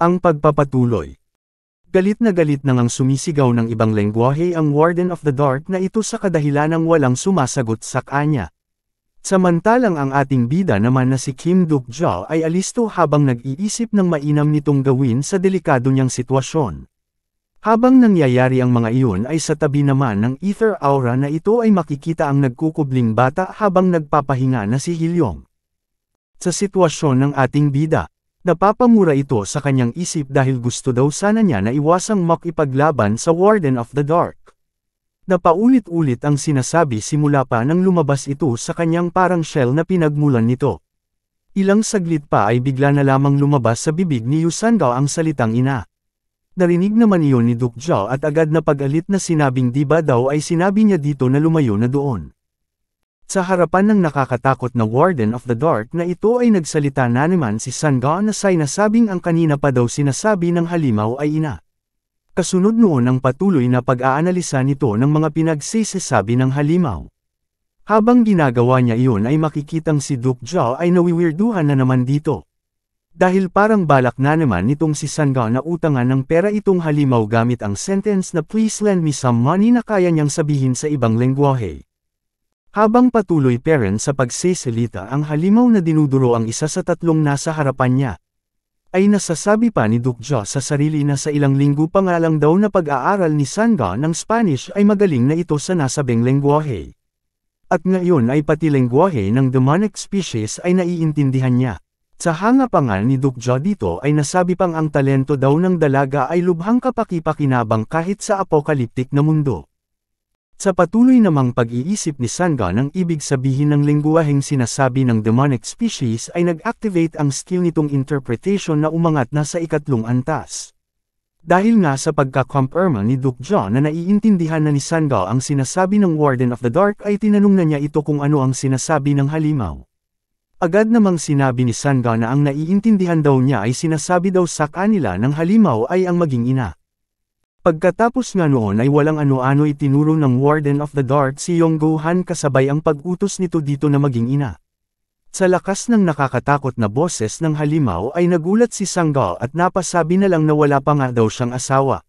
Ang pagpapatuloy. Galit na galit nang ang sumisigaw ng ibang lengguwahe ang Warden of the Dark na ito sa kadahilanang walang sumasagot sa kanya. Samantalang ang ating bida naman na si Kim Dukja ay alisto habang nag-iisip ng mainam nitong gawin sa delikado niyang sitwasyon. Habang nangyayari ang mga iyon ay sa tabi naman ng ether aura na ito ay makikita ang nagkukubling bata habang nagpapahinga na si Hilyong. Sa sitwasyon ng ating bida, Napapamura ito sa kanyang isip dahil gusto daw sana niya na iwasang makipaglaban sa Warden of the Dark. Napaulit-ulit ang sinasabi simula pa nang lumabas ito sa kanyang parang shell na pinagmulan nito. Ilang saglit pa ay bigla na lamang lumabas sa bibig ni Yusandao ang salitang ina. Narinig naman iyon ni Duke Zhao at agad na pag-alit na sinabing diba daw ay sinabi niya dito na lumayo na doon. Sa harapan ng nakakatakot na Warden of the Dark na ito ay nagsalita na naman si Sangon na sinasabing ang kanina pa daw sinasabi ng halimaw ay ina. Kasunod noon ang patuloy na pag-aanalisa nito ng mga pinagsisasabi ng halimaw. Habang ginagawa niya iyon ay makikitang si Duke Jaw ay nawiwirduhan na naman dito. Dahil parang balak na naman nitong si Sangon na utangan ng pera itong halimaw gamit ang sentence na please lend me some money na kaya niyang sabihin sa ibang lengguahe. Habang patuloy Perrin sa pagsisilita ang halimaw na dinuduro ang isa sa tatlong nasa harapan niya, ay nasasabi pa ni Duke Jaw sa sarili na sa ilang linggo pa nga lang daw na pag-aaral ni Sanga ng Spanish ay magaling na ito sa nasabing lengguwahe. At ngayon ay pati lengguwahe ng demonic species ay naiintindihan niya. Sa hanga pa nga ni Duke Jaw dito ay nasabi pang ang talento daw ng dalaga ay lubhang kapaki-pakinabang kahit sa apokaliptik na mundo. Sa patuloy namang pag-iisip ni Sangan ng ibig sabihin ng lingguwaheng sinasabi ng demonic species ay nag-activate ang skill nitong interpretation na umangat na sa ikatlong antas. Dahil nga sa pagkakomperma ni Duke John na naiintindihan na ni Sangal ang sinasabi ng Warden of the Dark ay tinanong na niya ito kung ano ang sinasabi ng halimaw. Agad namang sinabi ni Sangal na ang naiintindihan daw niya ay sinasabi daw sa kanila ng halimaw ay ang maging ina. Pagkatapos nga noon ay walang ano-ano itinuro ng Warden of the Dark si Yonggohan kasabay ang pag-utos nito dito na maging ina. Sa lakas ng nakakatakot na boses ng halimaw ay nagulat si Sanggal at napasabi na lang na wala pa nga daw siyang asawa.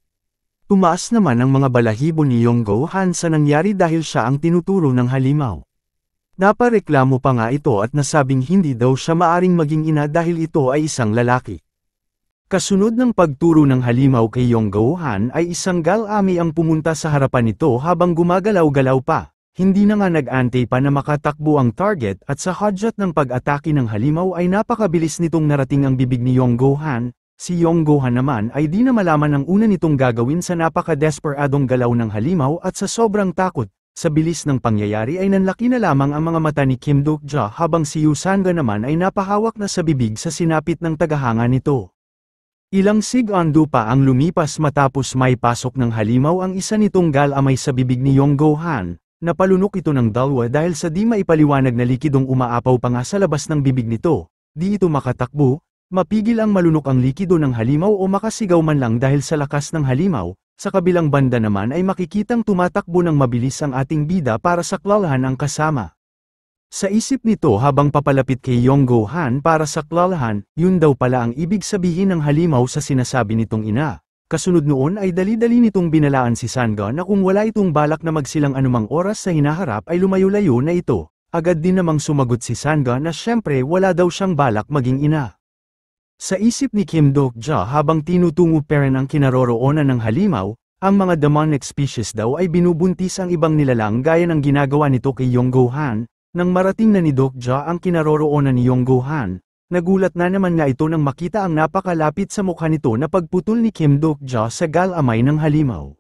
Tumaas naman ang mga balahibo ni Yonggohan sa nangyari dahil siya ang tinuturo ng halimaw. Napareklamo pa nga ito at nasabing hindi daw siya maaring maging ina dahil ito ay isang lalaki. Kasunod ng pagturo ng halimaw kay Yonggaohan ay isang galami ang pumunta sa harapan nito habang gumagalaw-galaw pa. Hindi na nga nag-antay pa na makatakbo ang target at sa hotshot ng pag-atake ng halimaw ay napakabilis nitong narating ang bibig ni Yonggohan. Si Yonggohan naman ay di na malaman ang una nitong gagawin sa napaka-desperadong galaw ng halimaw at sa sobrang takot. Sa bilis ng pangyayari ay nanlaki na lamang ang mga mata ni Kim Dokja habang si Yusanga naman ay napahawak na sa bibig sa sinapit ng tagahanga nito. Ilang sig pa ang lumipas matapos may pasok ng halimaw ang isa nitong galamay sa bibig ni Yonggohan, napalunok ito ng dalwa dahil sa di maipaliwanag na likidong umaapaw pa nga sa labas ng bibig nito, di ito makatakbo, mapigil ang malunok ang likido ng halimaw o makasigaw man lang dahil sa lakas ng halimaw, sa kabilang banda naman ay makikitang tumatakbo ng mabilis ang ating bida para sa saklalhan ang kasama. Sa isip nito habang papalapit kay Yong Yonggohan para sa klalahan, yun daw pala ang ibig sabihin ng halimaw sa sinasabi nitong ina. Kasunod noon ay dali-dali nitong binalaan si Sanga na kung wala itong balak na magsilang anumang oras sa hinaharap ay lumayo-layo na ito. Agad din namang sumagot si Sanga na syempre wala daw siyang balak maging ina. Sa isip ni Kim Dokja habang tinutungo pa rin ang kinaroroonan ng halimaw, ang mga demonic species daw ay binubuntis ang ibang nilalang gaya ng ginagawa nito kay Yong Yonggohan, nang marating na ni Doc Ja ang kinaroroonan ni Yonggohan, nagulat na naman nga ito nang makita ang napakalapit sa mukha nito na pagputol ni Kim Dokja sa galamay ng halimaw.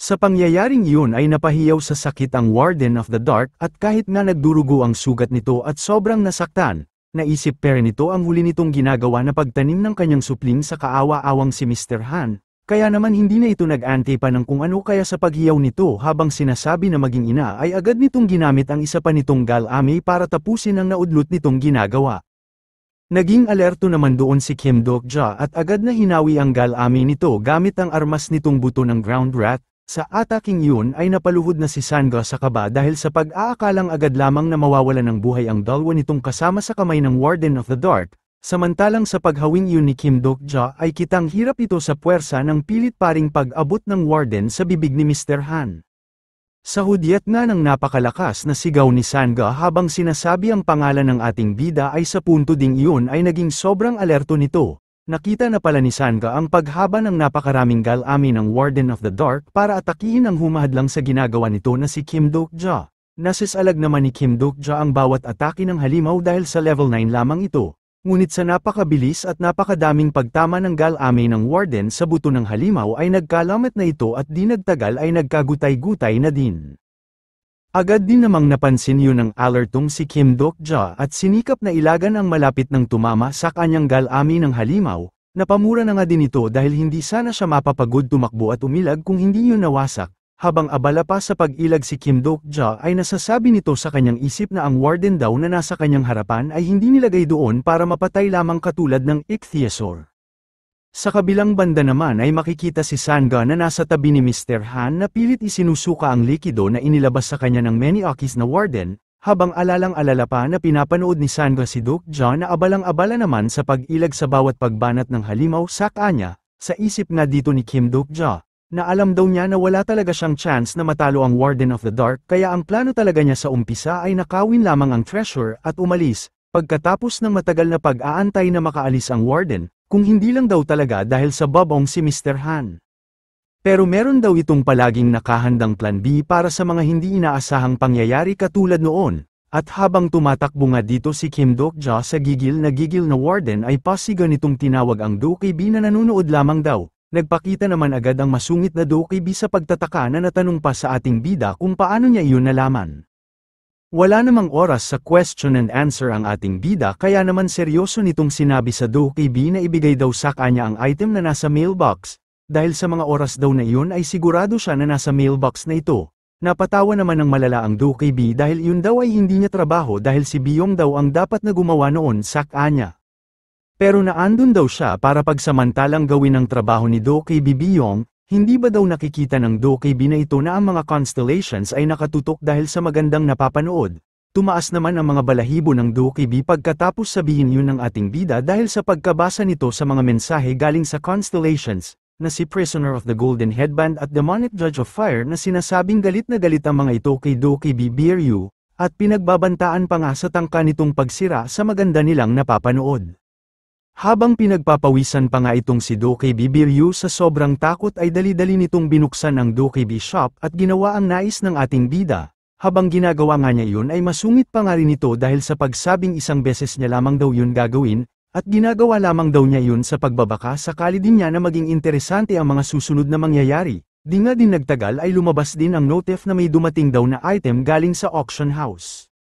Sa pangyayaring iyon ay napahiyaw sa sakit ang Warden of the Dark at kahit na nagdurugo ang sugat nito at sobrang nasaktan, naisip pera nito ang huli nitong ginagawa na pagtanim ng kanyang supling sa kaawa-awang si Mr. Han, kaya naman hindi na ito nag-ante pa ng kung ano kaya sa paghiyaw nito habang sinasabi na maging ina ay agad nitong ginamit ang isa pa nitong galami para tapusin ang naudlot nitong ginagawa. Naging alerto naman doon si Kim Dokja at agad na hinawi ang galami nito gamit ang armas nitong buto ng ground rat, sa ataking yun ay napaluhod na si Sandra sa kaba dahil sa pag-aakalang agad lamang na mawawala ng buhay ang dalwa nitong kasama sa kamay ng Warden of the Dark, Samantalang sa paghawing yun ni Kim Dokja ay kitang hirap ito sa puwersa ng pilit paring pag-abot ng warden sa bibig ni Mr. Han. Sa hudyat nga ng napakalakas na sigaw ni Sanga habang sinasabi ang pangalan ng ating bida ay sa punto ding iyon ay naging sobrang alerto nito. Nakita na pala ni Sanga ang paghaba ng napakaraming galami ng Warden of the Dark para atakiin ang humahadlang sa ginagawa nito na si Kim Dokja. Nasisalag naman ni Kim Dokja ang bawat atake ng halimaw dahil sa level 9 lamang ito. Ngunit sa napakabilis at napakadaming pagtama ng galamay ng warden sa buto ng halimaw ay nagkalamat na ito at di nagtagal ay nagkagutay-gutay na din. Agad din namang napansin yun ng alertong si Kim Dokja at sinikap na ilagan ang malapit ng tumama sa kanyang galami ng halimaw, napamura na nga din ito dahil hindi sana siya mapapagod tumakbo at umilag kung hindi yun nawasak, habang abala pa sa pag-ilag si Kim Dokja ay nasasabi nito sa kanyang isip na ang warden daw na nasa kanyang harapan ay hindi nilagay doon para mapatay lamang katulad ng ichthyosaur. Sa kabilang banda naman ay makikita si Sanga na nasa tabi ni Mr. Han na pilit isinusuka ang likido na inilabas sa kanya ng many Akis na warden, habang alalang-alala pa na pinapanood ni Sanga si Dokja na abalang-abala naman sa pag-ilag sa bawat pagbanat ng halimaw sa kanya, sa isip na dito ni Kim Dokja, na alam daw niya na wala talaga siyang chance na matalo ang Warden of the Dark kaya ang plano talaga niya sa umpisa ay nakawin lamang ang treasure at umalis, pagkatapos ng matagal na pag-aantay na makaalis ang Warden, kung hindi lang daw talaga dahil sa babong si Mr. Han. Pero meron daw itong palaging nakahandang plan B para sa mga hindi inaasahang pangyayari katulad noon, at habang tumatakbo nga dito si Kim Dokja sa gigil na gigil na warden ay pasiga nitong tinawag ang Dokey B na nanonood lamang daw, Nagpakita naman agad ang masungit na Dokibi sa pagtataka na natanong pa sa ating bida kung paano niya iyon nalaman. Wala namang oras sa question and answer ang ating bida kaya naman seryoso nitong sinabi sa Dokibi na ibigay daw sa kanya ang item na nasa mailbox, dahil sa mga oras daw na iyon ay sigurado siya na nasa mailbox na ito. Napatawa naman ng malala ang Dokibi dahil yun daw ay hindi niya trabaho dahil si Biyong daw ang dapat na gumawa noon sa kanya. Pero naandun daw siya para pagsamantalang gawin ang trabaho ni Doki kay Bibiyong, hindi ba daw nakikita ng Doki kay na ito na ang mga constellations ay nakatutok dahil sa magandang napapanood? Tumaas naman ang mga balahibo ng Doki kay B pagkatapos sabihin yun ng ating bida dahil sa pagkabasa nito sa mga mensahe galing sa constellations, na si Prisoner of the Golden Headband at Demonic Judge of Fire na sinasabing galit na galit ang mga ito kay Doki kay B Beer at pinagbabantaan pa nga sa tangka nitong pagsira sa maganda nilang napapanood. Habang pinagpapawisan pa nga itong si Duke Bibiryu sa sobrang takot ay dali-dali nitong binuksan ang Doki shop at ginawa ang nais ng ating bida. Habang ginagawa nga niya yun ay masungit pa nga rin ito dahil sa pagsabing isang beses niya lamang daw yun gagawin, at ginagawa lamang daw niya yun sa pagbabaka sakali din niya na maging interesante ang mga susunod na mangyayari. Di nga din nagtagal ay lumabas din ang notif na may dumating daw na item galing sa auction house.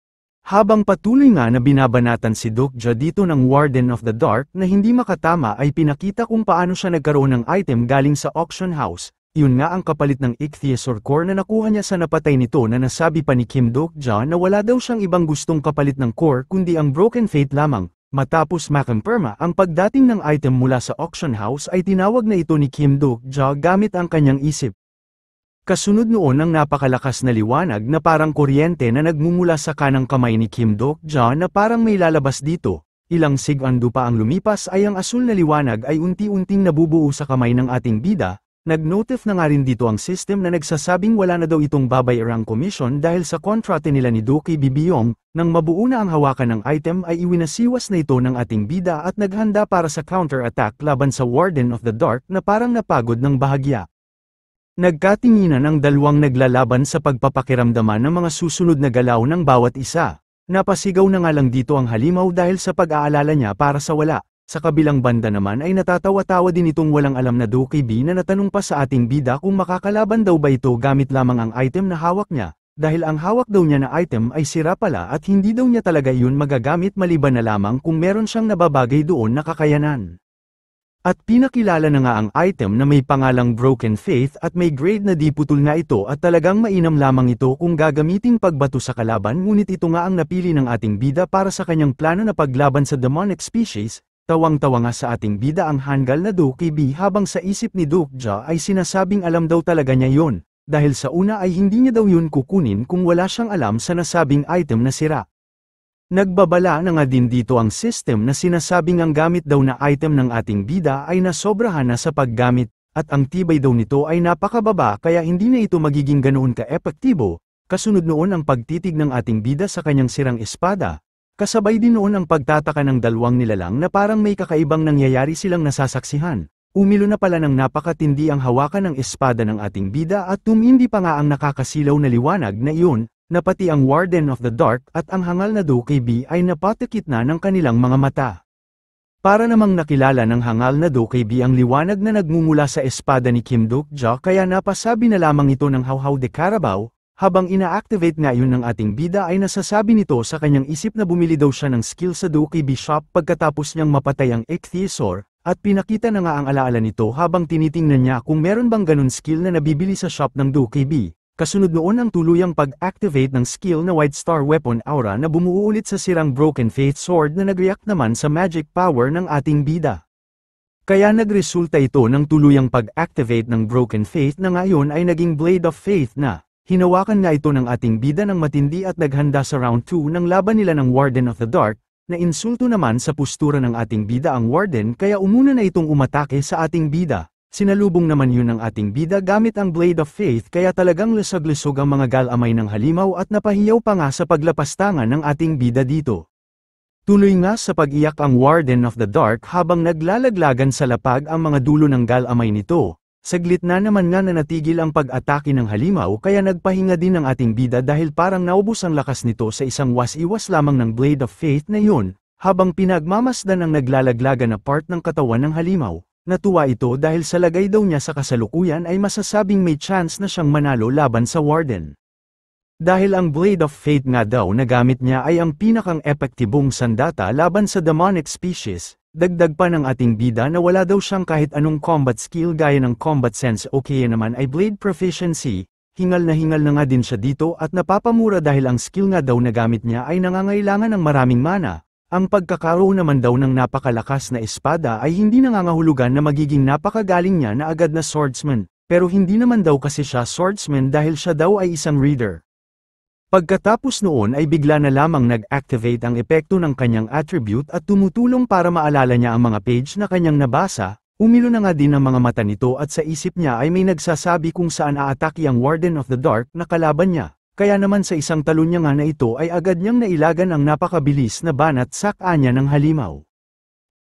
Habang patuloy nga na binabanatan si Dokja dito ng Warden of the Dark na hindi makatama ay pinakita kung paano siya nagkaroon ng item galing sa auction house, yun nga ang kapalit ng Ichthyosaur Core na nakuha niya sa napatay nito na nasabi pa ni Kim Dokja na wala daw siyang ibang gustong kapalit ng core kundi ang Broken Fate lamang. Matapos makumpirma ang pagdating ng item mula sa auction house ay tinawag na ito ni Kim Dokja gamit ang kanyang isip. Kasunod noon ang napakalakas na liwanag na parang kuryente na nagmumula sa kanang kamay ni Kim Dok-ja na parang may lalabas dito. Ilang segundo pa ang lumipas ay ang asul na liwanag ay unti-unting nabubuo sa kamay ng ating bida. Nag-notif na nga rin dito ang system na nagsasabing wala na daw itong babayarang commission dahil sa kontrate nila ni Doki Bibiyong, nang mabuo na ang hawakan ng item ay iwinasiwas na ito ng ating bida at naghanda para sa counter-attack laban sa Warden of the Dark na parang napagod ng bahagya. Nagkatinginan ang dalawang naglalaban sa pagpapakiramdaman ng mga susunod na galaw ng bawat isa. Napasigaw na nga lang dito ang halimaw dahil sa pag-aalala niya para sa wala. Sa kabilang banda naman ay natatawa-tawa din itong walang alam na Duki B na natanong pa sa ating bida kung makakalaban daw ba ito gamit lamang ang item na hawak niya. Dahil ang hawak daw niya na item ay sira pala at hindi daw niya talaga iyon magagamit maliban na lamang kung meron siyang nababagay doon na kakayanan. At pinakilala na nga ang item na may pangalang Broken Faith at may grade na diputol na ito at talagang mainam lamang ito kung gagamitin pagbato sa kalaban ngunit ito nga ang napili ng ating bida para sa kanyang plano na paglaban sa demonic species, tawang-tawa nga sa ating bida ang hangal na Duke B habang sa isip ni Duke Ja ay sinasabing alam daw talaga niya yon, dahil sa una ay hindi niya daw yun kukunin kung wala siyang alam sa nasabing item na sira. Nagbabala na nga din dito ang system na sinasabing ang gamit daw na item ng ating bida ay nasobrahan na sa paggamit, at ang tibay daw nito ay napakababa kaya hindi na ito magiging ganoon ka-epektibo, kasunod noon ang pagtitig ng ating bida sa kanyang sirang espada, kasabay din noon ang pagtataka ng dalawang nilalang na parang may kakaibang nangyayari silang nasasaksihan. Umilo na pala ng napakatindi ang hawakan ng espada ng ating bida at tumindi pa nga ang nakakasilaw na liwanag na iyon, na pati ang Warden of the Dark at ang hangal na Duke B ay napatikit na ng kanilang mga mata. Para namang nakilala ng hangal na Duke B ang liwanag na nagmumula sa espada ni Kim Dokja kaya napasabi na lamang ito ng Hauhaw de Carabao, habang ina-activate nga yun ng ating bida ay nasasabi nito sa kanyang isip na bumili daw siya ng skill sa Dokebe shop pagkatapos niyang mapatay ang Ichthyosaur, at pinakita na nga ang alaala nito habang tinitingnan niya kung meron bang ganun skill na nabibili sa shop ng Duke B, Kasunod noon ang tuluyang pag-activate ng skill na White Star Weapon Aura na bumuo ulit sa sirang Broken Faith Sword na nag-react naman sa magic power ng ating bida. Kaya nagresulta ito ng tuluyang pag-activate ng Broken Faith na ngayon ay naging Blade of Faith na, hinawakan na ito ng ating bida ng matindi at naghanda sa round 2 ng laban nila ng Warden of the Dark, na insulto naman sa postura ng ating bida ang Warden kaya umuna na itong umatake sa ating bida. Sinalubong naman yun ng ating bida gamit ang Blade of Faith kaya talagang lusog-lusog ang mga galamay ng halimaw at napahiyaw pa nga sa paglapastangan ng ating bida dito. Tuloy nga sa pag-iyak ang Warden of the Dark habang naglalaglagan sa lapag ang mga dulo ng galamay nito, Saglit na naman nga na natigil ang pag-atake ng halimaw kaya nagpahinga din ang ating bida dahil parang naubos ang lakas nito sa isang was-iwas lamang ng Blade of Faith na yun, habang pinagmamasdan ang naglalaglaga na part ng katawan ng halimaw. Natuwa ito dahil sa lagay daw niya sa kasalukuyan ay masasabing may chance na siyang manalo laban sa Warden. Dahil ang Blade of Fate nga daw na gamit niya ay ang pinakang epektibong sandata laban sa demonic species, dagdag pa ng ating bida na wala daw siyang kahit anong combat skill gaya ng combat sense okay naman ay blade proficiency, hingal na hingal na nga din siya dito at napapamura dahil ang skill nga daw na gamit niya ay nangangailangan ng maraming mana, ang pagkakaroon naman daw ng napakalakas na espada ay hindi nangangahulugan na magiging napakagaling niya na agad na swordsman, pero hindi naman daw kasi siya swordsman dahil siya daw ay isang reader. Pagkatapos noon ay bigla na lamang nag-activate ang epekto ng kanyang attribute at tumutulong para maalala niya ang mga page na kanyang nabasa, umilo na nga din ang mga mata nito at sa isip niya ay may nagsasabi kung saan aatake ang Warden of the Dark na kalaban niya. Kaya naman sa isang talon nga na ito ay agad niyang nailagan ang napakabilis na banat sakanya kanya ng halimaw.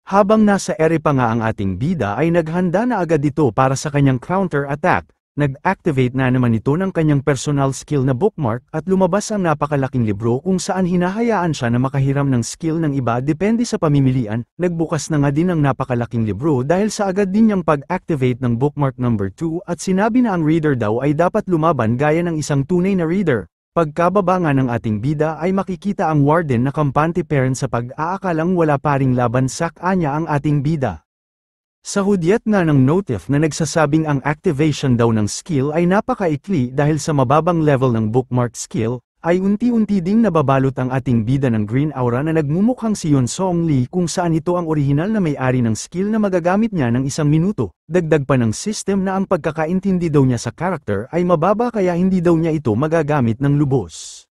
Habang nasa ere pa nga ang ating bida ay naghanda na agad ito para sa kanyang counter attack, nag-activate na naman ito ng kanyang personal skill na bookmark at lumabas ang napakalaking libro kung saan hinahayaan siya na makahiram ng skill ng iba depende sa pamimilian, nagbukas na nga din ang napakalaking libro dahil sa agad din niyang pag-activate ng bookmark number 2 at sinabi na ang reader daw ay dapat lumaban gaya ng isang tunay na reader. Pagkababa nga ng ating bida ay makikita ang warden na kampante parent sa pag-aakalang wala paring laban sa kanya ang ating bida. Sa hudyat nga ng notif na nagsasabing ang activation daw ng skill ay napakaikli dahil sa mababang level ng bookmark skill, ay unti-unti ding nababalot ang ating bida ng green aura na nagmumukhang si Yun Song Lee kung saan ito ang orihinal na may-ari ng skill na magagamit niya ng isang minuto. Dagdag pa ng system na ang pagkakaintindi daw niya sa character ay mababa kaya hindi daw niya ito magagamit ng lubos.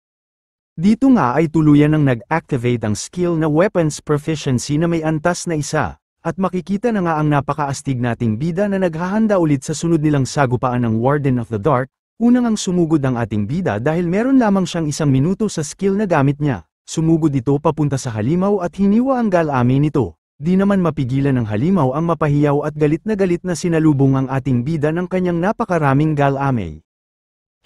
Dito nga ay tuluyan ang nag-activate ang skill na weapons proficiency na may antas na isa, at makikita na nga ang napakaastig nating bida na naghahanda ulit sa sunod nilang sagupaan ng Warden of the Dark, unang ang sumugod ang ating bida dahil meron lamang siyang isang minuto sa skill na gamit niya. Sumugod ito papunta sa halimaw at hiniwa ang galami nito. Di naman mapigilan ng halimaw ang mapahiyaw at galit na galit na sinalubong ang ating bida ng kanyang napakaraming galame.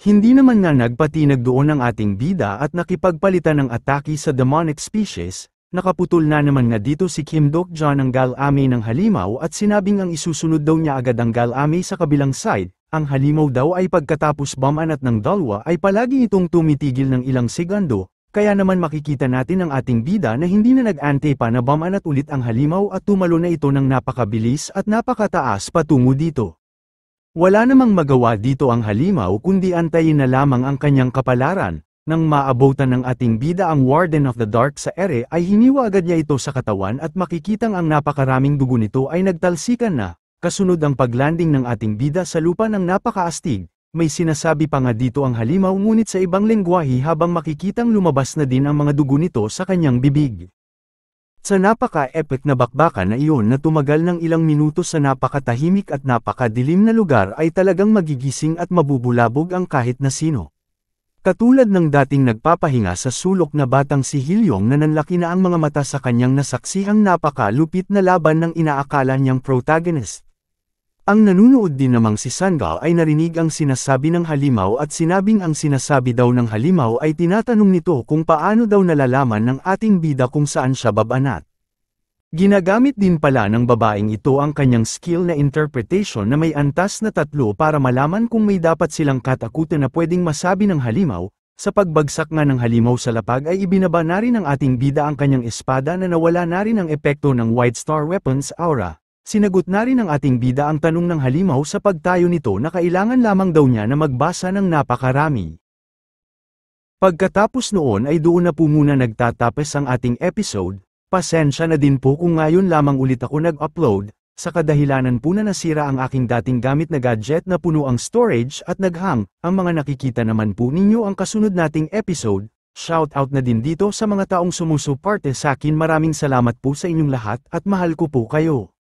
Hindi naman nga nagpatinag doon ang ating bida at nakipagpalitan ng atake sa demonic species, Nakaputol na naman nga dito si Kim Dokjon ang galame ng halimaw at sinabing ang isusunod daw niya agad ang galame sa kabilang side, ang halimaw daw ay pagkatapos bumanat ng dalwa ay palagi itong tumitigil ng ilang segundo, kaya naman makikita natin ang ating bida na hindi na nag-ante pa na bumanat ulit ang halimaw at tumalo na ito ng napakabilis at napakataas patungo dito. Wala namang magawa dito ang halimaw kundi antayin na lamang ang kanyang kapalaran, nang maabutan ng ating bida ang Warden of the Dark sa ere ay hiniwa agad niya ito sa katawan at makikitang ang napakaraming dugo nito ay nagtalsikan na, kasunod ang paglanding ng ating bida sa lupa ng napakaastig, may sinasabi pa nga dito ang halimaw ngunit sa ibang lengguwahe habang makikitang lumabas na din ang mga dugo nito sa kanyang bibig. Sa napaka-epic na bakbakan na iyon na tumagal ng ilang minuto sa napakatahimik at napakadilim na lugar ay talagang magigising at mabubulabog ang kahit na sino. Katulad ng dating nagpapahinga sa sulok na batang si Hilyong na nanlaki na ang mga mata sa kanyang nasaksihang napakalupit na laban ng inaakala niyang protagonist. Ang nanunood din namang si Sangal ay narinig ang sinasabi ng halimaw at sinabing ang sinasabi daw ng halimaw ay tinatanong nito kung paano daw nalalaman ng ating bida kung saan siya babanat. Ginagamit din pala ng babaeng ito ang kanyang skill na interpretation na may antas na tatlo para malaman kung may dapat silang katakutan na pwedeng masabi ng halimaw, sa pagbagsak nga ng halimaw sa lapag ay ibinaba na rin ng ating bida ang kanyang espada na nawala na rin ang epekto ng White Star Weapons Aura. Sinagot na rin ng ating bida ang tanong ng halimaw sa pagtayo nito na kailangan lamang daw niya na magbasa ng napakarami. Pagkatapos noon ay doon na po muna nagtatapos ang ating episode, Pasensya na din po kung ngayon lamang ulit ako nag-upload, sa kadahilanan po na nasira ang aking dating gamit na gadget na puno ang storage at naghang, ang mga nakikita naman po ninyo ang kasunod nating episode, shoutout na din dito sa mga taong sumusuporte sa akin maraming salamat po sa inyong lahat at mahal ko po kayo.